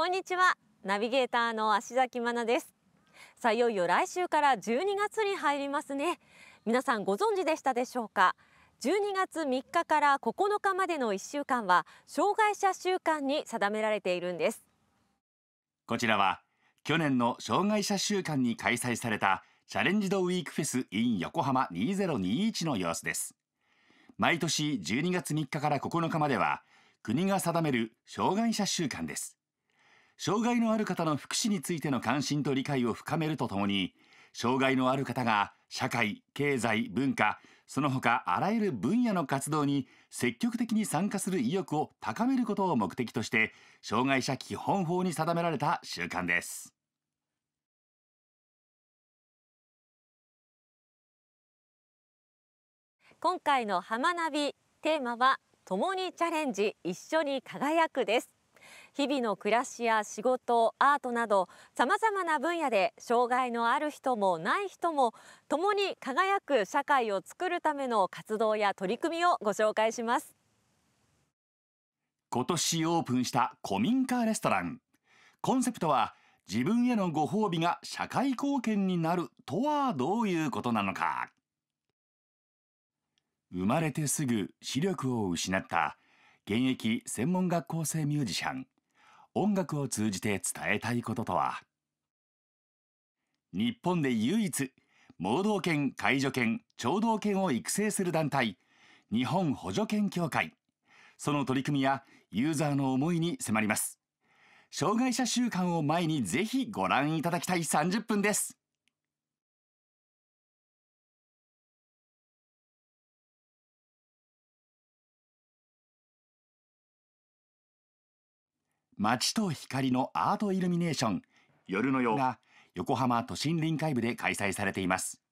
こんにちはナビゲーターの足崎真奈ですさあいよいよ来週から12月に入りますね皆さんご存知でしたでしょうか12月3日から9日までの1週間は障害者週間に定められているんですこちらは去年の障害者週間に開催されたチャレンジドウィークフェス in 横浜2021の様子です毎年12月3日から9日までは国が定める障害者週間です障害のある方の福祉についての関心と理解を深めるとともに障害のある方が社会経済文化その他あらゆる分野の活動に積極的に参加する意欲を高めることを目的として障害者基本法に定められた習慣です。今回の浜ナビテーマは共にチャレンジ一緒に輝くです日々の暮らしや仕事アートなどさまざまな分野で障害のある人もない人も共に輝く社会を作るための活動や取り組みをご紹介します今年オープンした古民家レストランコンセプトは自分へのご褒美が社会貢献になるとはどういうことなのか生まれてすぐ視力を失った現役専門学校生ミュージシャン音楽を通じて伝えたいこととは日本で唯一盲導犬介助犬聴導犬を育成する団体日本補助犬協会その取り組みやユーザーの思いに迫ります障害者週間を前にぜひご覧いただきたい30分です街と光のアートイルミネーション夜のようが横浜都心臨海部で開催されています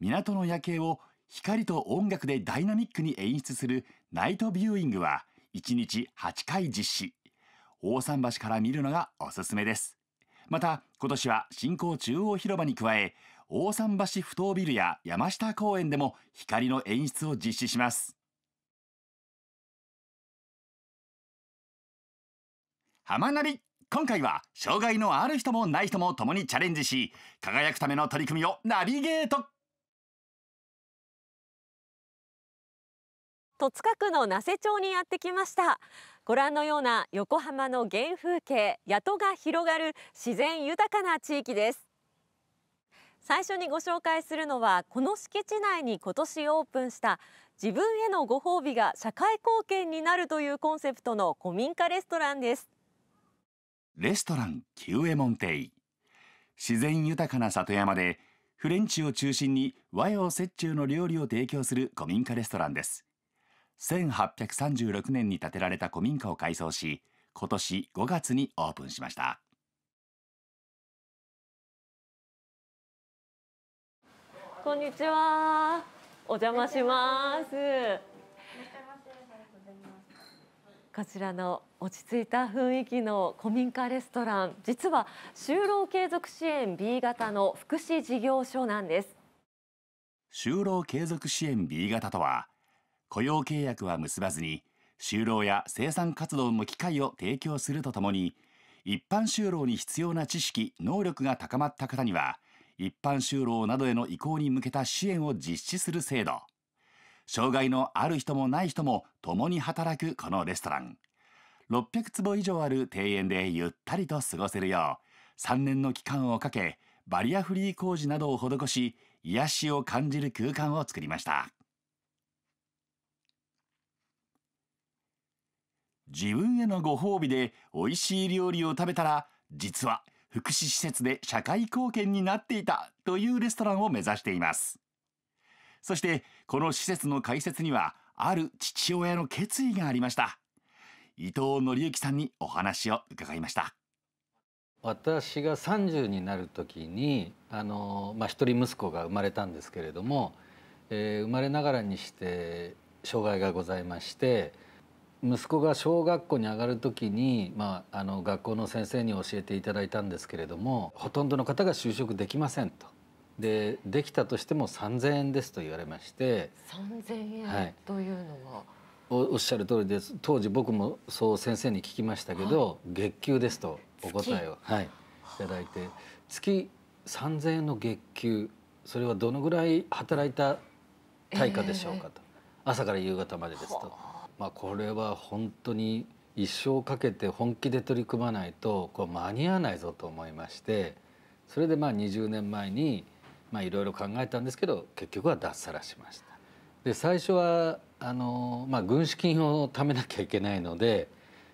港の夜景を光と音楽でダイナミックに演出するナイトビューイングは1日8回実施大桟橋から見るのがおすすめですまた今年は新興中央広場に加え大桟橋埠頭ビルや山下公園でも光の演出を実施します浜なり今回は障害のある人もない人も共にチャレンジし輝くための取り組みをナビゲート戸塚区の那瀬町にやってきましたご覧のような横浜の原風景谷戸が広がる自然豊かな地域です最初にご紹介するのはこの敷地内に今年オープンした自分へのご褒美が社会貢献になるというコンセプトの古民家レストランですレストランキュエモンテイ自然豊かな里山でフレンチを中心に和洋折衷の料理を提供する古民家レストランです1836年に建てられた古民家を改装し今年5月にオープンしましたこんにちはお邪魔しますこちらの落ち着いた雰囲気の古民家レストラン実は就労継続支援 B 型の福祉事業所なんです就労継続支援 B 型とは雇用契約は結ばずに就労や生産活動の機会を提供するとともに一般就労に必要な知識能力が高まった方には一般就労などへの移行に向けた支援を実施する制度障害のある人もない人も共に働くこのレストラン600坪以上ある庭園でゆったりと過ごせるよう3年の期間をかけバリアフリー工事などを施し癒しを感じる空間を作りました自分へのご褒美で美味しい料理を食べたら実は福祉施設で社会貢献になっていたというレストランを目指していますそしてこの施設の開設にはある父親の決意がありました伊藤則之さんにお話を伺いました私が30になる時にあの、まあ、一人息子が生まれたんですけれども、えー、生まれながらにして障害がございまして息子が小学校に上がる時に、まあ、あの学校の先生に教えていただいたんですけれどもほとんどの方が就職できませんとでできたとしても3,000円ですと言われまして3,000円というのは、はい、おっしゃる通りです当時僕もそう先生に聞きましたけど、はい、月給ですとお答えを、はい、いただいて月3,000円の月給それはどのぐらい働いた対価でしょうかと、えー、朝から夕方までですと、まあ、これは本当に一生かけて本気で取り組まないとこう間に合わないぞと思いましてそれでまあ20年前にまあいろいろ考えたんですけど結局は脱サラしましたで最初はあの、まあ、軍資金を貯めなきゃいけないので、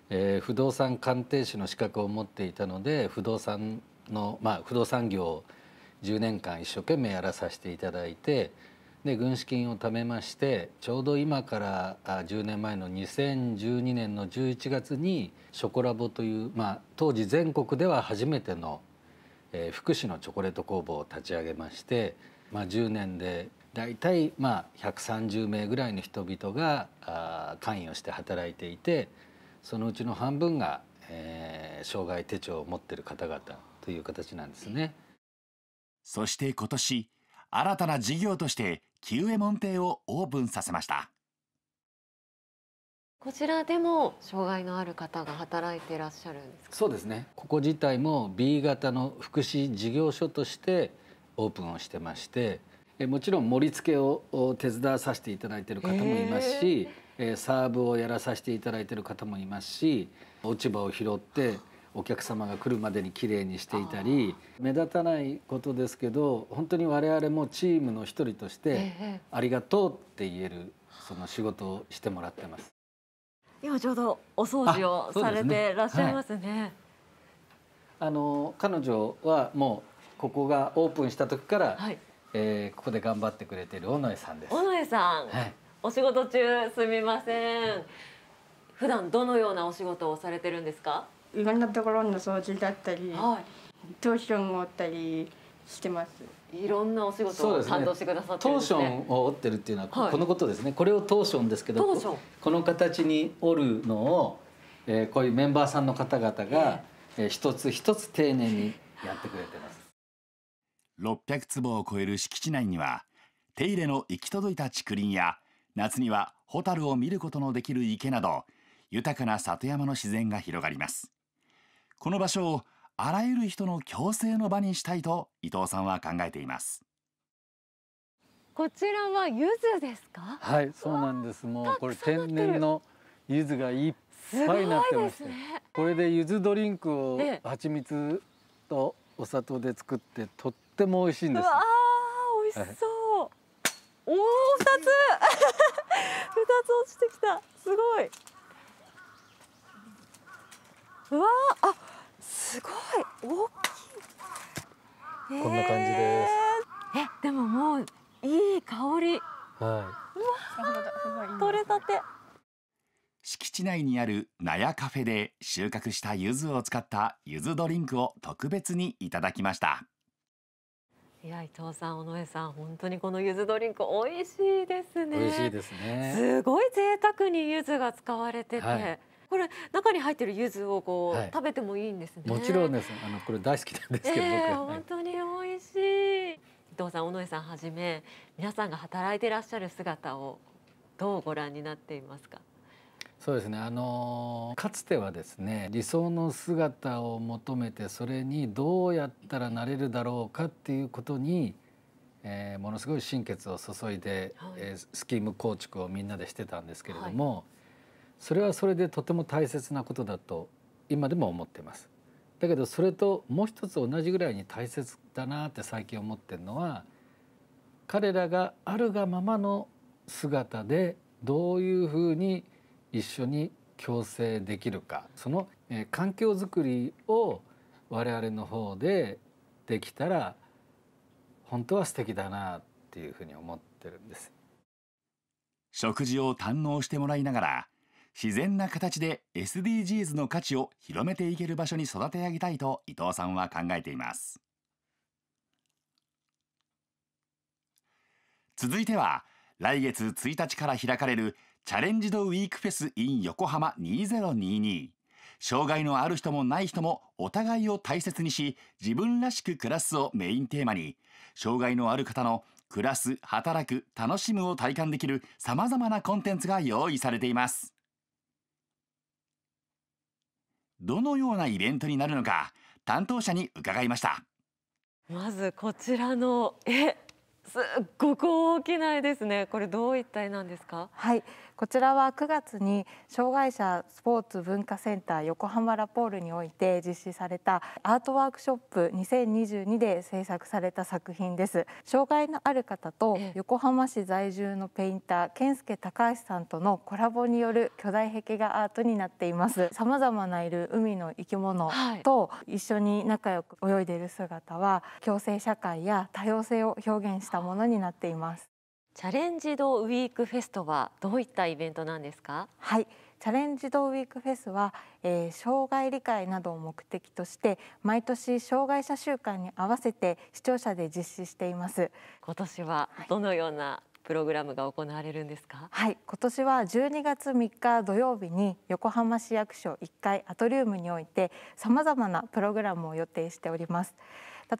えー、不動産鑑定士の資格を持っていたので不動産の、まあ、不動産業を10年間一生懸命やらさせていただいてで軍資金を貯めましてちょうど今からあ10年前の2012年の11月にショコラボという、まあ、当時全国では初めてのえー、福祉のチョコレート工房を立ち上げまして、まあ、10年で大体まあ130名ぐらいの人々があ関与して働いていてそのうちの半分が、えー、障害手帳を持っている方々という形なんですね。そして今年新たな事業として久右衛門亭をオープンさせました。こちらでも障害のある方が働いていらっしゃるんですそうですねここ自体も B 型の福祉事業所としてオープンをしてましてもちろん盛り付けを手伝わさせていただいている方もいますし、えー、サーブをやらさせていただいている方もいますし落ち葉を拾ってお客様が来るまでにきれいにしていたり目立たないことですけど本当に我々もチームの一人としてありがとうって言えるその仕事をしてもらってます。今ちょうどお掃除をされてらっしゃいますね。あ、ねはい、あの彼女はもうここがオープンした時から、はい、えー、ここで頑張ってくれてる尾上さんです。尾上さん、はい、お仕事中すみません。普段どのようなお仕事をされてるんですか？いろんなところの掃除だったり、はい、トーションをったりしてます。いろんなお仕事を担当してくださってるんですね。すねトーションを折ってるっていうのはこのことですね。はい、これをトーションですけど、この形に折るのを、えー、こういうメンバーさんの方々が、えー、一つ一つ丁寧にやってくれてます。600坪を超える敷地内には手入れの行き届いた竹林や夏にはホタルを見ることのできる池など豊かな里山の自然が広がります。この場所をあらゆる人の共生の場にしたいと伊藤さんは考えていますこちらは柚子ですかはいそうなんですもうこれ天然の柚子がいっぱいなってまして、ね、これで柚子ドリンクを蜂蜜とお砂糖で作ってとっても美味しいんですあ美味しそう、はい、おお二つ 二つ落ちてきたすごいうわあすごい大きい、こんな感じですえでももういい香りはい取れたて敷地内にある納屋カフェで収穫した柚子を使った柚子ドリンクを特別にいただきましたいや伊藤さん、尾上さん、本当にこの柚子ドリンク美味しいですね。美味しいですね。すごい贅沢に柚子が使われてて、はい、これ中に入ってる柚子をこう、はい、食べてもいいんですね。もちろんです。あのこれ大好きなんですけど、えー、本当に美味しい。伊藤さん、尾上さんはじめ皆さんが働いていらっしゃる姿をどうご覧になっていますか。そうですねあのかつてはですね理想の姿を求めてそれにどうやったらなれるだろうかっていうことに、えー、ものすごい心血を注いで、はい、えー、スキーム構築をみんなでしてたんですけれども、はいそれはそれでとても大切なことだと今でも思っていますだけどそれともう一つ同じぐらいに大切だなって最近思ってるのは彼らがあるがままの姿でどういうふうに一緒に共生できるかその環境づくりを我々の方でできたら本当は素敵だなっていうふうに思ってるんです食事を堪能してもらいながら自然な形で SDGs の価値を広めていける場所に育て上げたいと伊藤さんは考えています続いては来月1日から開かれるチャレンジドウィークフェス in 横浜2022障害のある人もない人もお互いを大切にし自分らしく暮らすをメインテーマに障害のある方の暮らす働く楽しむを体感できるさまざまなコンテンツが用意されていますどのようなイベントになるのか担当者に伺いましたまずこちらのえすっごく大きな絵ですねこれどういった絵なんですかはいこちらは9月に障害者スポーツ文化センター横浜ラポールにおいて実施されたアートワークショップ2022で制作された作品です障害のある方と横浜市在住のペインター健介高橋さんとのコラボによる巨大壁画アートになっています様々ないる海の生き物と一緒に仲良く泳いでいる姿は共生社会や多様性を表現したものになっていますチャレンジドウィークフェストはどういったイベントなんですかはいチャレンジドウィークフェスは、えー、障害理解などを目的として毎年障害者週間に合わせて視聴者で実施しています今年はどのようなプログラムが行われるんですかはい今年は12月3日土曜日に横浜市役所1階アトリウムにおいて様々なプログラムを予定しております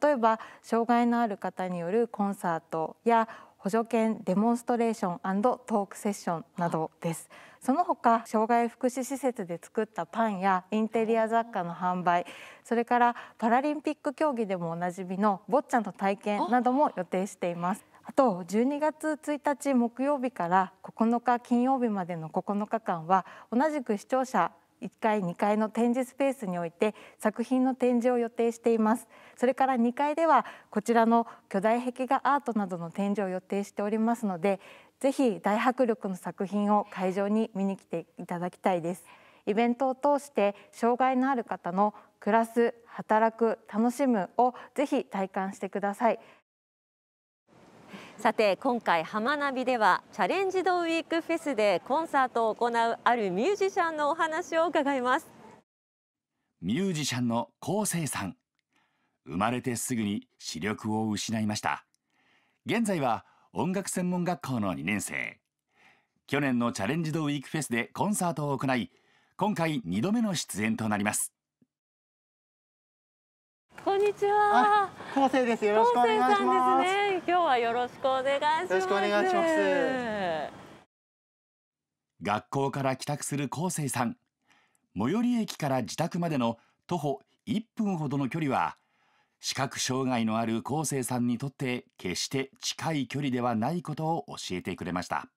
例えば障害のある方によるコンサートや補助犬デモンストレーショントークセッションなどです、その他障害福祉施設で作ったパンやインテリア雑貨の販売それからパラリンピック競技でもおなじみのボッチャの体験なども予定していますあと12月1日木曜日から9日金曜日までの9日間は同じく視聴者1階2階の展示スペースにおいて作品の展示を予定していますそれから2階ではこちらの巨大壁画アートなどの展示を予定しておりますのでぜひ大迫力の作品を会場に見に来ていただきたいですイベントを通して障害のある方の暮らす働く楽しむをぜひ体感してくださいさて今回「浜ナビ」ではチャレンジドウィークフェスでコンサートを行うあるミュージシャンのお話を伺いますミュージシャンの高生さん生まれてすぐに視力を失いました現在は音楽専門学校の2年生去年のチャレンジドウィークフェスでコンサートを行い今回2度目の出演となりますこんにちは。高生です。よろしくお願いします。すね、今日はよろしくお願いします。よろしくお願いします。学校から帰宅する高生さん。最寄り駅から自宅までの徒歩1分ほどの距離は、視覚障害のある高生さんにとって決して近い距離ではないことを教えてくれました。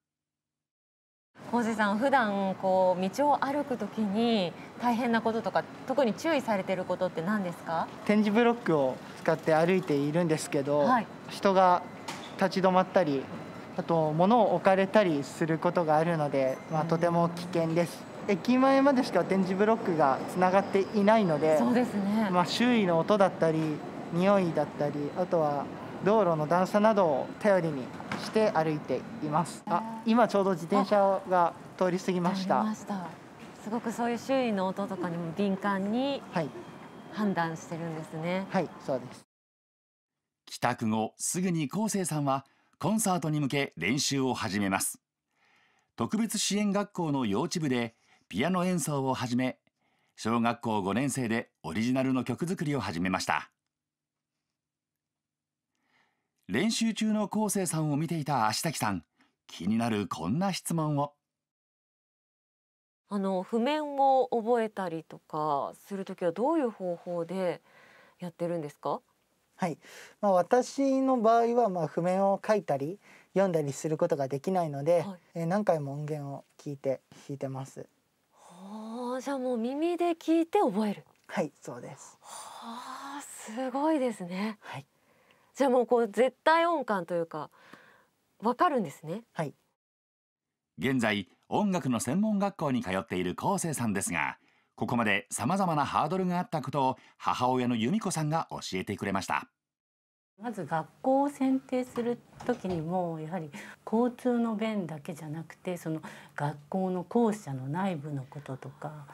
浩司さん普段こう道を歩くときに大変なこととか特に注意されてることって何ですか点字ブロックを使って歩いているんですけど、はい、人が立ち止まったりあと物を置かれたりすることがあるので、まあ、とても危険です、うん、駅前までしか点字ブロックがつながっていないのでそうですね、まあ、周囲の音だったり匂いだったりあとは道路の段差などを頼りにして歩いています。あ、今ちょうど自転車が通り過ぎました。したすごくそういう周囲の音とかにも敏感に判断してるんですね。はい、はい、そうです。帰宅後すぐに高生さんはコンサートに向け練習を始めます。特別支援学校の幼稚部でピアノ演奏を始め、小学校5年生でオリジナルの曲作りを始めました。練習中の昴生さんを見ていた足崎さん気になるこんな質問をあの譜面を覚えたりとかする時はどういう方法でやってるんですかはい、まあ、私の場合はまあ譜面を書いたり読んだりすることができないので、はい、え何回も音源を聞いて弾いてます。はあ、じゃあもう耳で聞いて覚える。はい、そうです。はあ、すごいですね。はい。じゃあもうこう絶対音感というかわかるんですねはい現在音楽の専門学校に通っている昴生さんですがここまで様々なハードルがあったことを母親の由美子さんが教えてくれましたまず学校を選定する時にもやはり交通の便だけじゃなくてその学校の校舎の内部のこととか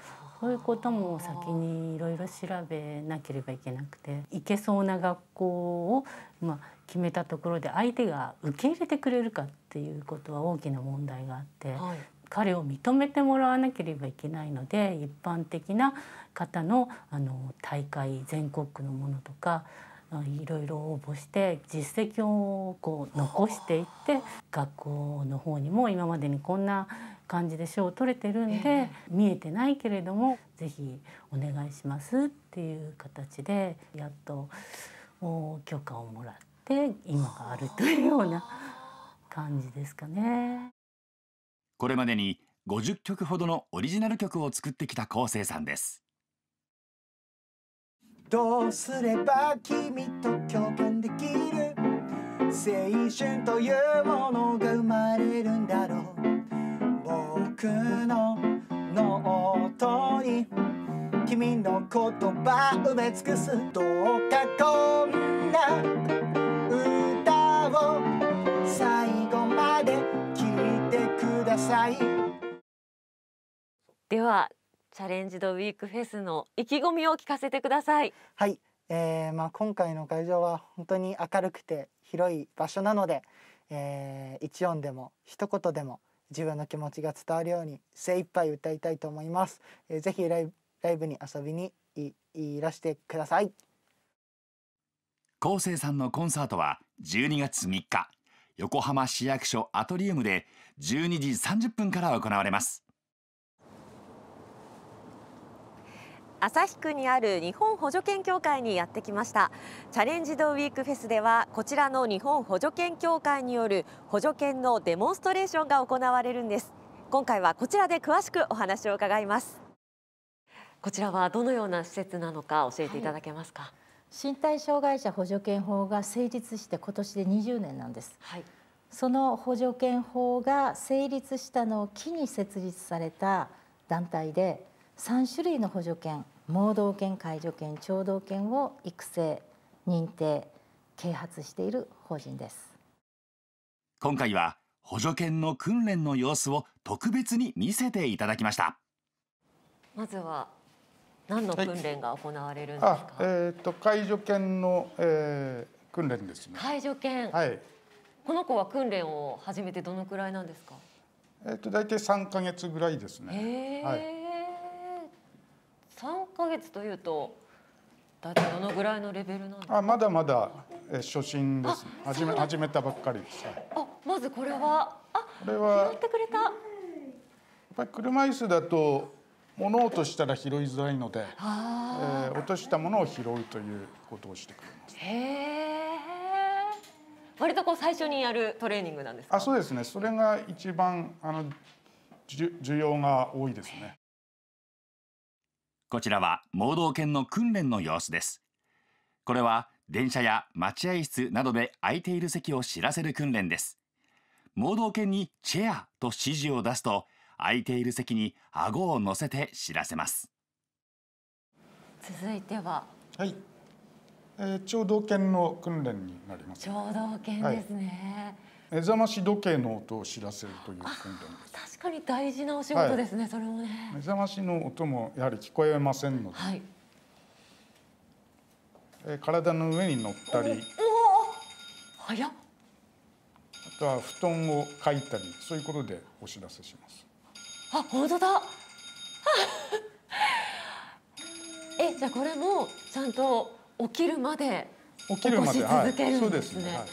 そういうことも先にいろいろ調べなければいけなくて行けそうな学校を、まあ、決めたところで相手が受け入れてくれるかっていうことは大きな問題があって、はい、彼を認めてもらわなければいけないので一般的な方のあの大会全国区のものとかいろいろ応募して実績をこう残していって学校の方にも今までにこんな感じで賞を取れてるんで、見えてないけれどもぜひお願いしますっていう形でやっと許可をもらって今があるというような感じですかね。これまでに50曲ほどのオリジナル曲を作ってきた昴生さんです。どうすれば君と共感できる青春というものが生まれるんだろう僕のノートに君の言葉埋め尽くすどうかこんな歌を最後まで聞いてくださいではチャレンジドウィークフェスの意気込みを聞かせてくださいはい、えー、まあ今回の会場は本当に明るくて広い場所なので、えー、1音でも一言でも「自分の気持ちが伝わるように精一杯歌いたいと思います、えー、ぜひライブに遊びにいらしてください高生さんのコンサートは12月3日横浜市役所アトリウムで12時30分から行われます旭区にある日本補助犬協会にやってきましたチャレンジドウィークフェスではこちらの日本補助犬協会による補助犬のデモンストレーションが行われるんです今回はこちらで詳しくお話を伺いますこちらはどのような施設なのか教えていただけますか、はい、身体障害者補助犬法が成立して今年で20年なんです、はい、その補助犬法が成立したのを機に設立された団体で3種類の補助犬盲導犬介助犬聴導犬を育成認定啓発している法人です今回は補助犬の訓練の様子を特別に見せていただきましたまずは何の訓練が行われるんですか、はい、えっ、ー、と介助犬の、えー、訓練ですね介助犬はいこの子は訓練を始めてどのくらいなんですかえっ、ー、と大体三ヶ月ぐらいですね、えー、はいヶ月というと大体どのぐらいのレベルなんですかあまだまだえ初心です、ね、始め始めたばっかりです、あまずこれはあこれは拾ってくれたやっぱり車椅子だと物落としたら拾いづらいので、えー、落としたものを拾うということをしてくれますへえ割とこう最初にやるトレーニングなんですあそうですねそれが一番あの需要が多いですねこちらは盲導犬の訓練の様子ですこれは電車や待合室などで空いている席を知らせる訓練です盲導犬にチェアと指示を出すと空いている席に顎を乗せて知らせます続いてははいえー、聴導犬の訓練になります聴導犬ですね、はい目覚まし時計の音を知らせるという訓練です確かに大事なお仕事ですね、はい、それもね目覚ましの音もやはり聞こえませんので、はい、え体の上に乗ったりおお早っあとは布団をかいたりそういうことでお知らせしますあ本当だ えじゃあこれもちゃんと起きるまで起きるまで、ね、はい、そうですね、はい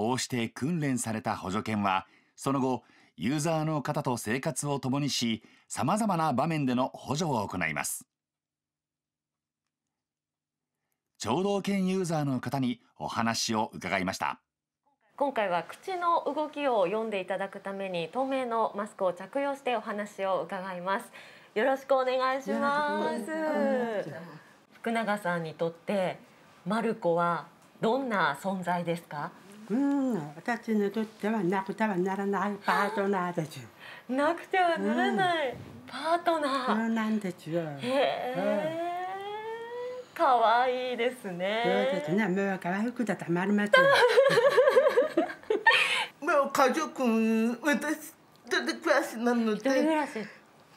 こうして訓練された補助犬は、その後、ユーザーの方と生活を共にし、様々な場面での補助を行います。聴導犬ユーザーの方にお話を伺いました。今回は口の動きを読んでいただくために透明のマスクを着用してお話を伺いますよろしくお願いします福永さんにとってマルコはどんな存在ですかうん私にとってはなくてはならないパートナーですなくてはならない、パートナーそうなんですよへえ、可愛いですね。そうですね。もう可愛くてたまりません。もう家族私一人暮らしなので。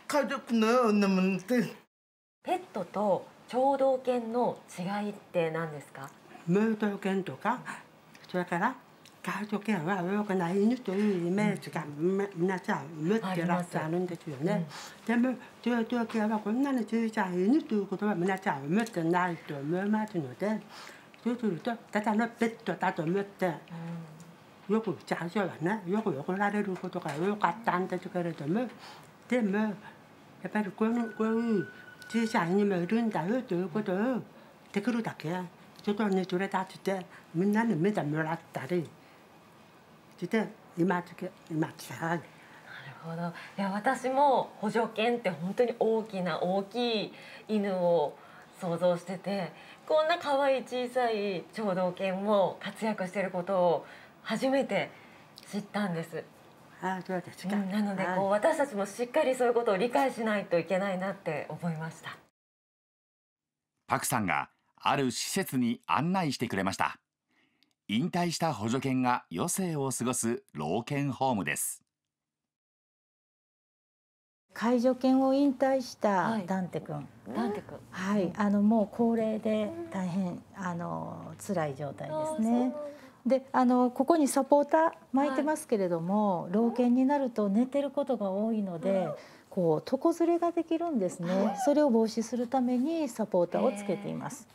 家族のなもので。ペットと聴導犬の違いって何ですか。盲導犬とかそれから買う時は良くない犬というイメージが皆さん持ってらっしゃるんですよね。うん、でもそういう時はこんなに小さい犬ということは皆さん持ってないと思いますのでそうするとただのペットだと思って、うん、よく最初はねよく怒られることが多かったんですけれどもでもやっぱりこういうこういう小さい犬もいるんだよということをできるだけちょっとね、取れたってって、みんなにメダもらったり。って言って、今、今来た。なるほど。いや、私も補助犬って本当に大きな大きい犬を想像してて。こんな可愛い小さい聴導犬も活躍していることを初めて知ったんです。あそうですか、うん、なのでこう私たちもしっかりそういうことを理解しないといけないなって思いましたパクさんがある施設に案内してくれました引退した補助犬が余生を過ごす老犬ホームです介助犬を引退したダンテ君、ダンテ君、はい、あのもう高齢で大変あの辛い状態ですね。で、あのここにサポーター巻いてますけれども、はい、老犬になると寝てることが多いので、こう床ずれができるんですね、それを防止するためにサポーターをつけています、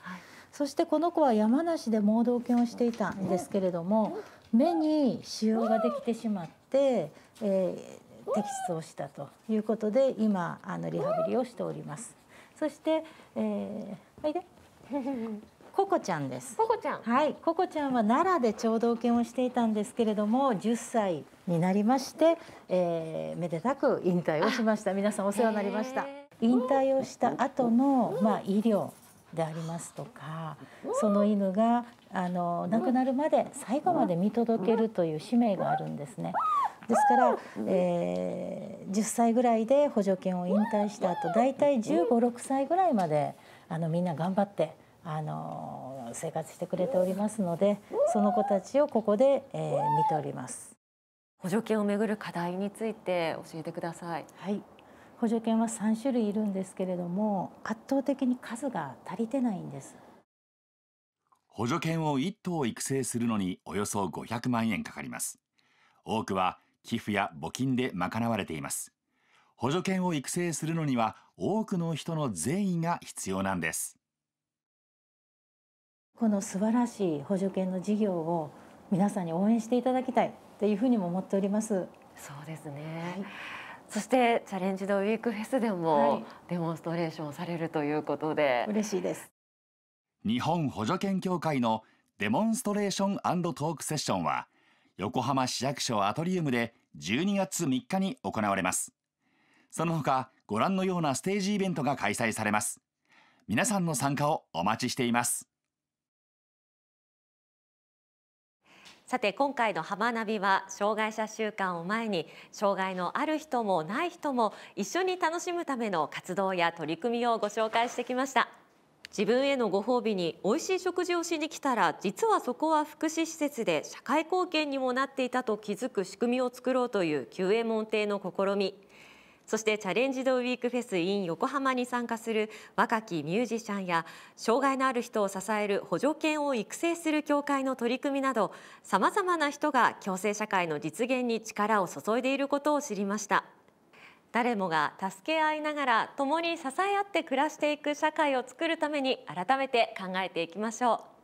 そしてこの子は山梨で盲導犬をしていたんですけれども目に腫瘍ができてしまって、えー、摘出をしたということで今あのリハビリをしておりますそして、えー、はいで ココちゃんですココちゃんはいココちゃんは奈良で聴導犬をしていたんですけれども10歳になりまして、えー、めでたく引退をしました皆さんお世話になりました引退をした後のまあ医療でありますとかその犬があの亡くなるまで最後まで見届けるという使命があるんですね。ですから、えー、10歳ぐらいで補助犬を引退した後大体1 5 6歳ぐらいまであのみんな頑張ってあの生活してくれておりますのでその子たちをここで、えー、見ております。補助犬をめぐる課題について教えてください。はい、補助犬は3種類いるんですけれども圧倒的に数が足りてないんです補助犬を1頭育成するのにおよそ500万円かかります多くは寄付や募金で賄われています補助犬を育成するのには多くの人の善意が必要なんですこの素晴らしい補助犬の事業を皆さんに応援していただきたいっていうふうにも思っております。そうですね、はい、そしてチャレンジドウィークフェスでもデモンストレーションされるということで、はい、嬉しいです日本補助犬協会のデモンストレーショントークセッションは横浜市役所アトリウムで12月3日に行われますその他ご覧のようなステージイベントが開催されます皆さんの参加をお待ちしていますさて今回の「はまなび」は障害者週間を前に障害のある人もない人も一緒に楽しむための活動や取り組みをご紹介してきました自分へのご褒美に美味しい食事をしに来たら実はそこは福祉施設で社会貢献にもなっていたと気づく仕組みを作ろうという救援門邸の試みそしてチャレンジドウィークフェス in 横浜に参加する若きミュージシャンや障害のある人を支える補助犬を育成する協会の取り組みなどさまざまな人が共生社会の実現に力を注いでいることを知りました誰もが助け合いながら共に支え合って暮らしていく社会を作るために改めて考えていきましょう。